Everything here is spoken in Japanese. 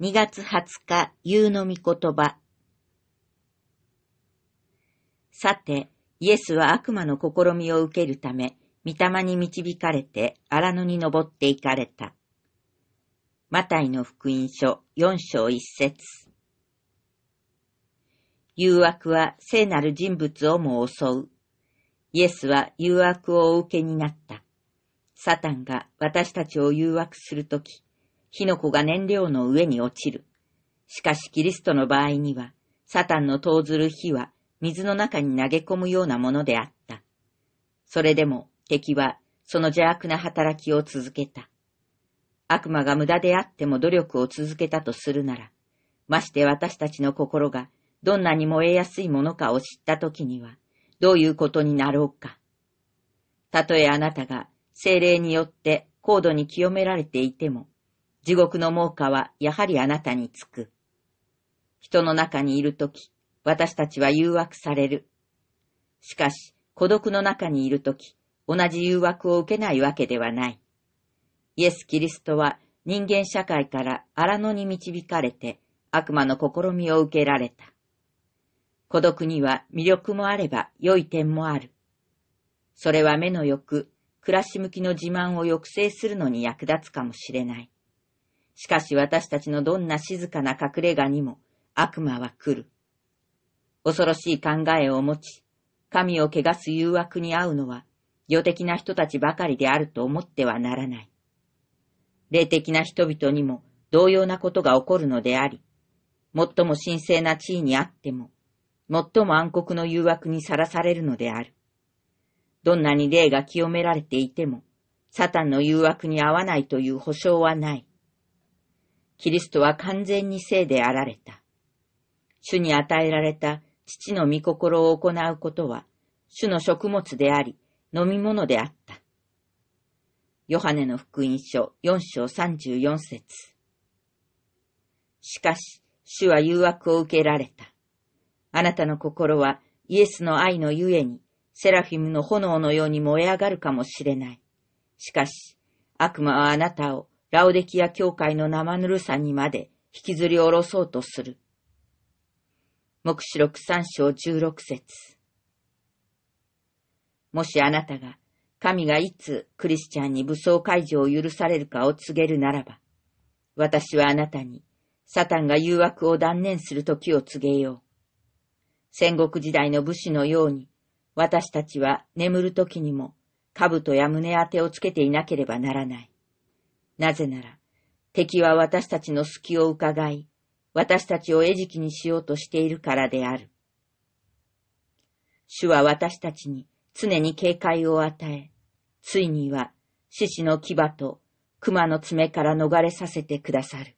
2月20日、夕の御言葉。さて、イエスは悪魔の試みを受けるため、御霊に導かれて荒野に登って行かれた。マタイの福音書4章1節誘惑は聖なる人物をも襲う。イエスは誘惑をお受けになった。サタンが私たちを誘惑するとき、火の粉が燃料の上に落ちる。しかしキリストの場合には、サタンの投ずる火は水の中に投げ込むようなものであった。それでも敵はその邪悪な働きを続けた。悪魔が無駄であっても努力を続けたとするなら、まして私たちの心がどんなに燃えやすいものかを知った時には、どういうことになろうか。たとえあなたが精霊によって高度に清められていても、地獄の猛火はやはりあなたにつく。人の中にいるとき、私たちは誘惑される。しかし、孤独の中にいるとき、同じ誘惑を受けないわけではない。イエス・キリストは人間社会から荒野に導かれて悪魔の試みを受けられた。孤独には魅力もあれば良い点もある。それは目の欲、暮らし向きの自慢を抑制するのに役立つかもしれない。しかし私たちのどんな静かな隠れ家にも悪魔は来る。恐ろしい考えを持ち、神を汚す誘惑に遭うのは、世的な人たちばかりであると思ってはならない。霊的な人々にも同様なことが起こるのであり、最も神聖な地位にあっても、最も暗黒の誘惑にさらされるのである。どんなに霊が清められていても、サタンの誘惑に合わないという保証はない。キリストは完全に生であられた。主に与えられた父の御心を行うことは、主の食物であり、飲み物であった。ヨハネの福音書4章34節しかし、主は誘惑を受けられた。あなたの心はイエスの愛のゆえに、セラフィムの炎のように燃え上がるかもしれない。しかし、悪魔はあなたをラオデキア教会の生ぬるさにまで引きずり下ろそうとする。目視録三章十六節もしあなたが、神がいつクリスチャンに武装解除を許されるかを告げるならば、私はあなたに、サタンが誘惑を断念する時を告げよう。戦国時代の武士のように、私たちは眠る時にも、兜や胸当てをつけていなければならない。なぜなら、敵は私たちの隙を伺い、私たちを餌食にしようとしているからである。主は私たちに常に警戒を与え、ついには獅子の牙と熊の爪から逃れさせてくださる。